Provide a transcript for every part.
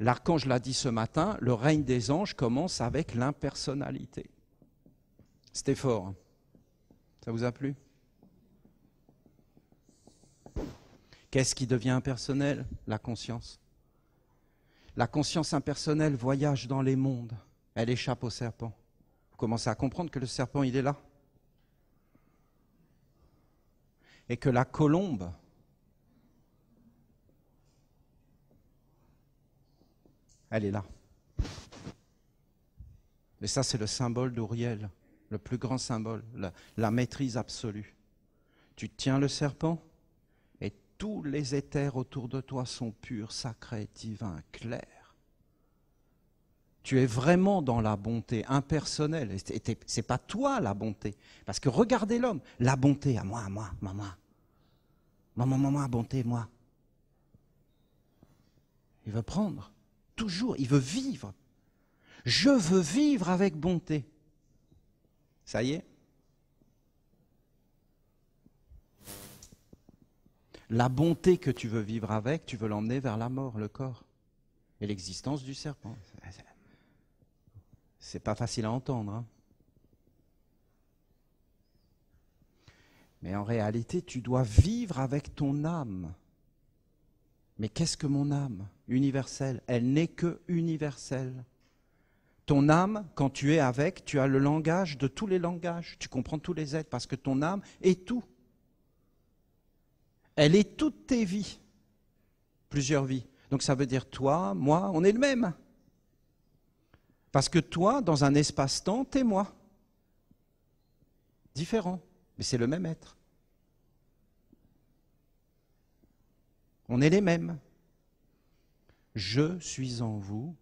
L'archange l'a dit ce matin, le règne des anges commence avec l'impersonnalité. C'était fort. Ça vous a plu Qu'est-ce qui devient impersonnel La conscience. La conscience impersonnelle voyage dans les mondes. Elle échappe au serpent. Vous commencez à comprendre que le serpent, il est là. Et que la colombe, Elle est là. Et ça, c'est le symbole d'Ouriel, le plus grand symbole, la, maîtrise absolue. Tu tiens le serpent et tous les éthers autour de toi sont purs, sacrés, divins, clairs. Tu es vraiment dans la bonté impersonnelle. Ce n'est pas toi la bonté. Parce que regardez l'homme, la bonté à moi, à moi, à moi. Maman, maman, bonté, moi. Il veut prendre toujours, il veut vivre. Je veux vivre avec bonté. Ça y est La bonté que tu veux vivre avec, tu veux l'emmener vers la mort, le corps, et l'existence du serpent. C'est pas facile à entendre. Hein. Mais en réalité, tu dois vivre avec ton âme. Mais qu'est-ce que mon âme universelle Elle n'est que universelle. Ton âme, quand tu es avec, tu as le langage de tous les langages, tu comprends tous les êtres, parce que ton âme est tout. Elle est toutes tes vies, plusieurs vies. Donc ça veut dire toi, moi, on est le même. Parce que toi, dans un espace-temps, t'es moi. Différent, mais c'est le même être. On est les mêmes. Je suis en vous,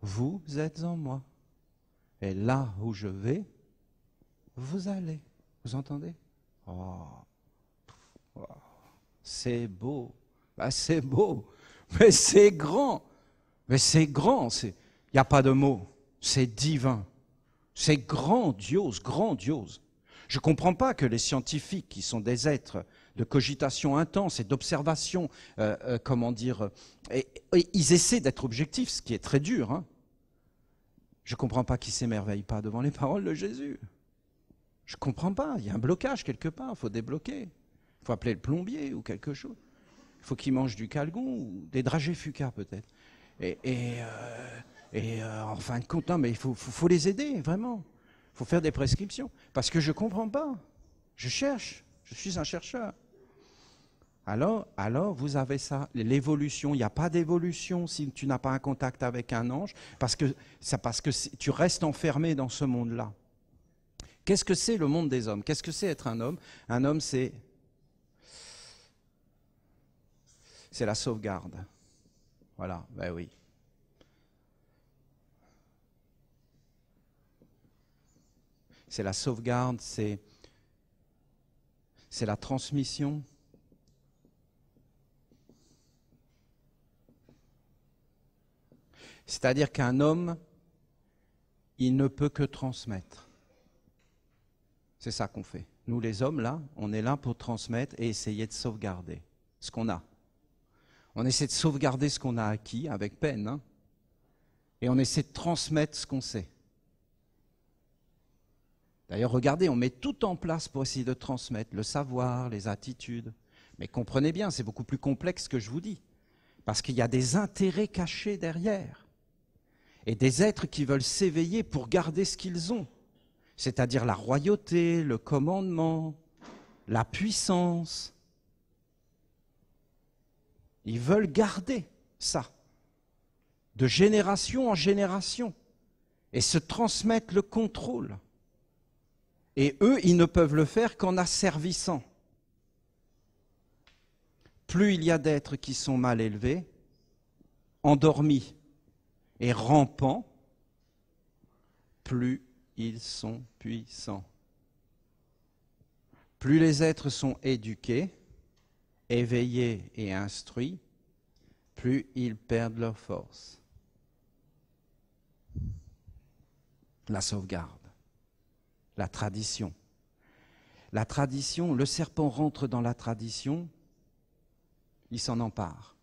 vous êtes en moi. Et là où je vais, vous allez. Vous entendez Oh, oh. c'est beau. Bah, c'est beau. Mais c'est grand. Mais c'est grand. Il n'y a pas de mots. C'est divin. C'est grandiose, grandiose. Je ne comprends pas que les scientifiques, qui sont des êtres de cogitation intense et d'observation, euh, euh, comment dire, euh, ils essaient d'être objectifs, ce qui est très dur. Hein. Je ne comprends pas qu'ils ne s'émerveillent pas devant les paroles de Jésus. Je ne comprends pas. Il y a un blocage quelque part. Il faut débloquer. Il faut appeler le plombier ou quelque chose. Il faut qu'il mangent du calgon ou des dragées fuca peut-être. Et, et, en fin de compte, non, mais il faut les aider, vraiment faut faire des prescriptions. Parce que je ne comprends pas. Je cherche. Je suis un chercheur. Alors, alors vous avez ça, l'évolution. Il n'y a pas d'évolution si tu n'as pas un contact avec un ange, parce que, ça, parce que tu restes enfermé dans ce monde-là. Qu'est-ce que c'est le monde des hommes Qu'est-ce que c'est être un homme Un homme, c'est c'est la sauvegarde. Voilà, ben oui. c'est la sauvegarde, c'est, c'est la transmission. C'est-à-dire qu'un homme, il ne peut que transmettre. C'est ça qu'on fait. Nous les hommes, là, on est là pour transmettre et essayer de sauvegarder ce qu'on a. On essaie de sauvegarder ce qu'on a acquis avec peine. Hein. et on essaie de transmettre ce qu'on sait. D'ailleurs, regardez, on met tout en place pour essayer de transmettre le savoir, les attitudes. Mais comprenez bien, c'est beaucoup plus complexe que je vous dis. Parce qu'il y a des intérêts cachés derrière. Et des êtres qui veulent s'éveiller pour garder ce qu'ils ont. C'est-à-dire la royauté, le commandement, la puissance. Ils veulent garder ça, de génération en génération, et se transmettre le contrôle. Et eux, ils ne peuvent le faire qu'en asservissant. Plus il y a d'êtres qui sont mal élevés, endormis et rampants, plus ils sont puissants. Plus les êtres sont éduqués, éveillés et instruits, plus ils perdent leur force. La sauvegarde la tradition. La tradition, le serpent rentre dans la tradition, il s'en empare.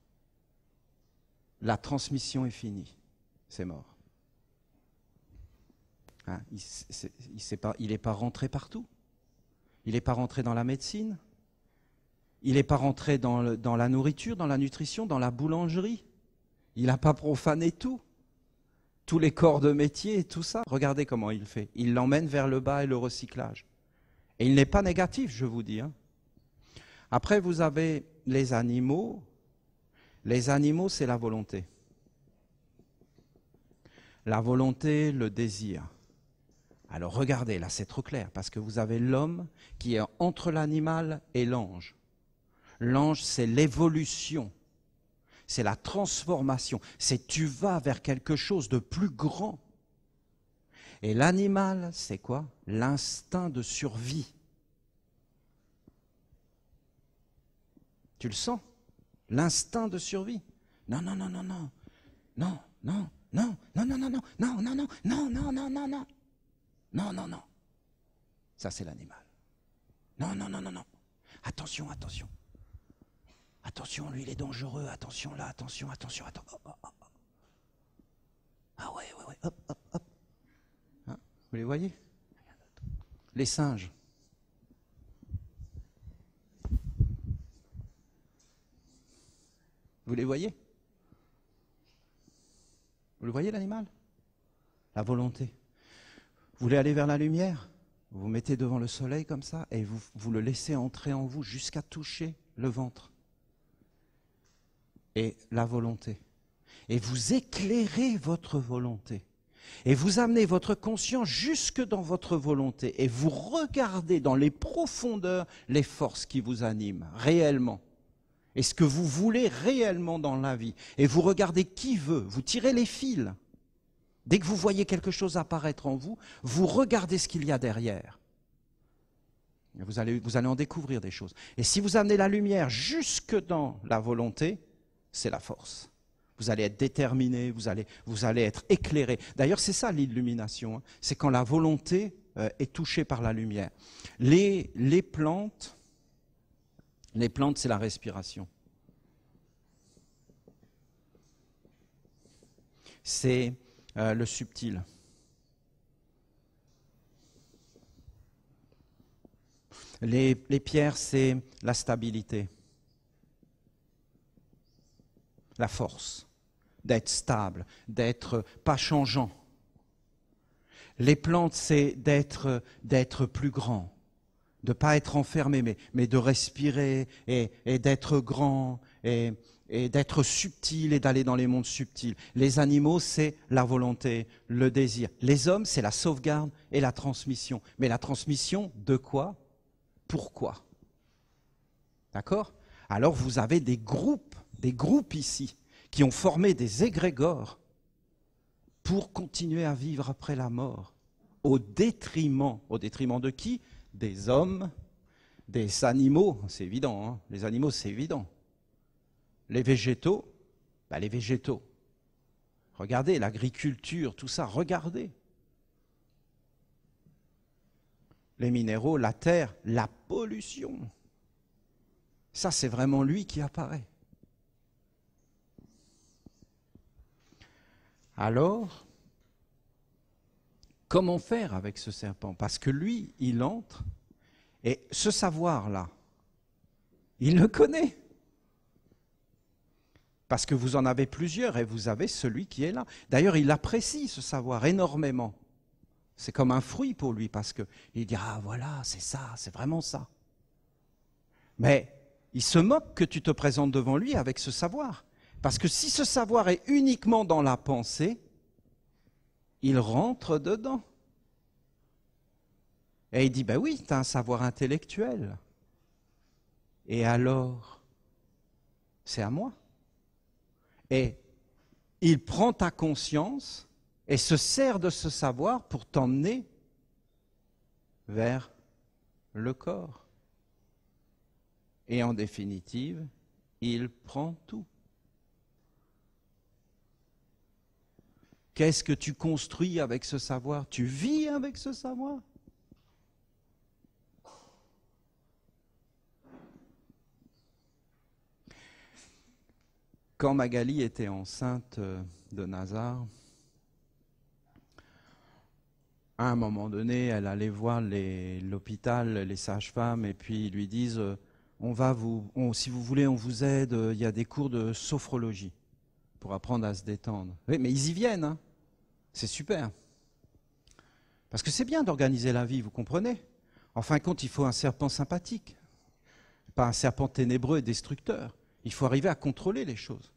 La transmission est finie, c'est mort. Hein, il n'est pas, rentré partout. Il n'est pas rentré dans la médecine. Il n'est pas rentré dans la nourriture, dans la nutrition, dans la boulangerie. Il n'a pas profané tout tous les corps de métier, tout ça. Regardez comment il fait. Il l'emmène vers le bas et le recyclage. Et il n'est pas négatif, je vous dis. Hein. Après, vous avez les animaux. Les animaux, c'est la volonté. La volonté, le désir. Alors regardez, là c'est trop clair, parce que vous avez l'homme qui est entre l'animal et l'ange. L'ange, c'est l'évolution c'est la transformation, c'est tu vas vers quelque chose de plus grand. Et l'animal, c'est quoi L'instinct de survie. Tu le sens L'instinct de survie. Non, non, non, non, non. Non, non, non, non, non, non, non, non, non, non, non, non, non, non, non. Non, non, non. Ça, c'est l'animal. Non, non, non, non, non. Attention, attention. Attention, lui, il est dangereux. Attention là, attention, attention, attention. Oh, oh, oh, ah ouais, ouais, ouais. Hop, hop, hop. Hein, vous les voyez Les singes. Vous les voyez Vous le voyez l'animal La volonté. Vous voulez aller vers la lumière Vous vous mettez devant le soleil comme ça et vous, vous le laissez entrer en vous jusqu'à toucher le ventre et la volonté. Et vous éclairez votre volonté. Et vous amenez votre conscience jusque dans votre volonté. Et vous regardez dans les profondeurs les forces qui vous animent réellement. Et ce que vous voulez réellement dans la vie. Et vous regardez qui veut. Vous tirez les fils. Dès que vous voyez quelque chose apparaître en vous, vous regardez ce qu'il y a derrière. Vous allez, vous allez en découvrir des choses. Et si vous amenez la lumière jusque dans la volonté, c'est la force. Vous allez être déterminé, vous allez, vous allez être éclairé. D'ailleurs, c'est ça l'illumination. Hein. C'est quand la volonté euh, est touchée par la lumière. Les, plantes, les plantes, c'est la respiration. C'est euh, le subtil. les pierres, c'est la stabilité la force d'être stable, d'être pas changeant. Les plantes, c'est d'être, d'être plus grand, de pas être enfermé, mais, de respirer et, d'être grand et, et d'être subtil et d'aller dans les mondes subtils. Les animaux, c'est la volonté, le désir. Les hommes, c'est la sauvegarde et la transmission. Mais la transmission de quoi Pourquoi D'accord Alors vous avez des groupes des groupes ici qui ont formé des égrégores pour continuer à vivre après la mort, au détriment, au détriment de qui Des hommes, des animaux, c'est évident, hein. les animaux c'est évident. Les végétaux, bah, les végétaux. Regardez l'agriculture, tout ça, regardez. Les minéraux, la terre, la pollution. Ça, c'est vraiment lui qui apparaît. Alors, comment faire avec ce serpent Parce que lui, il entre, et ce savoir-là, il le connaît. Parce que vous en avez plusieurs et vous avez celui qui est là. D'ailleurs, il apprécie ce savoir énormément. C'est comme un fruit pour lui parce qu'il dit Ah voilà, c'est ça, c'est vraiment ça. Mais il se moque que tu te présentes devant lui avec ce savoir. Parce que si ce savoir est uniquement dans la pensée, il rentre dedans. Et il dit, ben oui, tu as un savoir intellectuel. Et alors, c'est à moi. Et il prend ta conscience et se sert de ce savoir pour t'emmener vers le corps. Et en définitive, il prend tout. Qu'est-ce que tu construis avec ce savoir Tu vis avec ce savoir Quand Magali était enceinte euh, de Nazar, à un moment donné, elle allait voir l'hôpital, les, sages-femmes, et puis ils lui disent euh, on va vous, si vous voulez, on vous aide. Euh, il y a des cours de sophrologie pour apprendre à se détendre. mais ils y viennent. Hein. C'est super. Parce que c'est bien d'organiser la vie, vous comprenez En fin de compte, il faut un serpent sympathique, pas un serpent ténébreux et destructeur. Il faut arriver à contrôler les choses.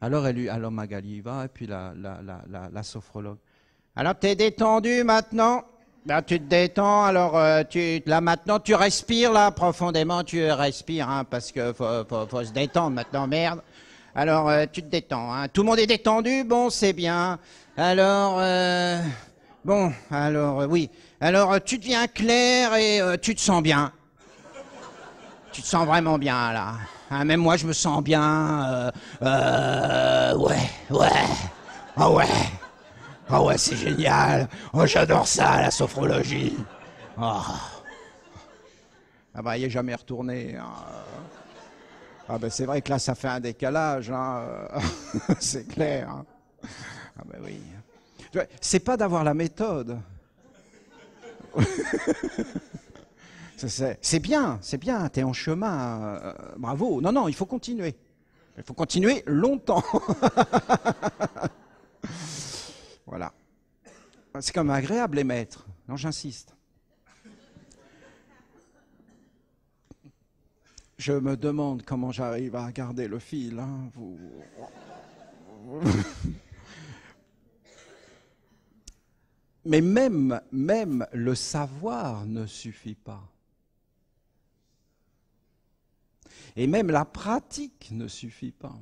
Alors, elle, alors Magali y va, et puis la, la, la, sophrologue. Alors, tu es détendu maintenant ben, tu te détends, alors euh, tu, là maintenant tu respires là profondément, tu respires hein, parce qu'il faut se détendre maintenant, merde. Alors, euh, tu te détends. Hein. Tout le monde est détendu, bon, c'est bien. Alors, euh, bon, alors, euh, oui. Alors, euh, tu deviens clair et tu te sens bien. tu te sens vraiment bien, là. Hein, même moi, je me sens bien. ouais, ouais. Ah oh, ouais. oh, ouais, c'est génial. Oh, j'adore ça, la sophrologie. Ah, ah bah, il est jamais retourné. Hein. Ah ben, c'est vrai que là, ça fait un décalage, hein, euh, c'est clair. Hein. Ah ben oui. C'est pas d'avoir la méthode. c'est bien, c'est bien, t'es en chemin, euh, bravo. Non, non, il faut continuer. Il faut continuer longtemps. voilà. C'est quand même agréable les maîtres. Non, j'insiste. Je me demande comment j'arrive à garder le fil. Hein, vous... Mais même, même le savoir ne suffit pas. Et même la pratique ne suffit pas.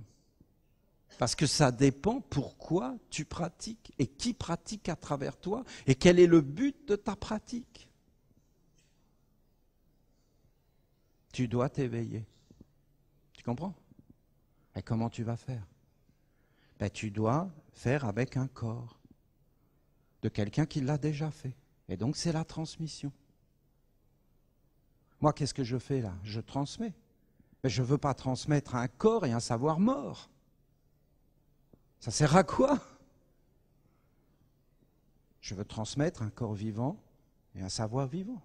Parce que ça dépend pourquoi tu pratiques et qui pratique à travers toi et quel est le but de ta pratique. Tu dois t'éveiller. Tu comprends Et comment tu vas faire ben, Tu dois faire avec un corps de quelqu'un qui l'a déjà fait. Et donc c'est la transmission. Moi, qu'est-ce que je fais là Je transmets. Mais ben, je ne veux pas transmettre un corps et un savoir mort. Ça sert à quoi Je veux transmettre un corps vivant et un savoir vivant.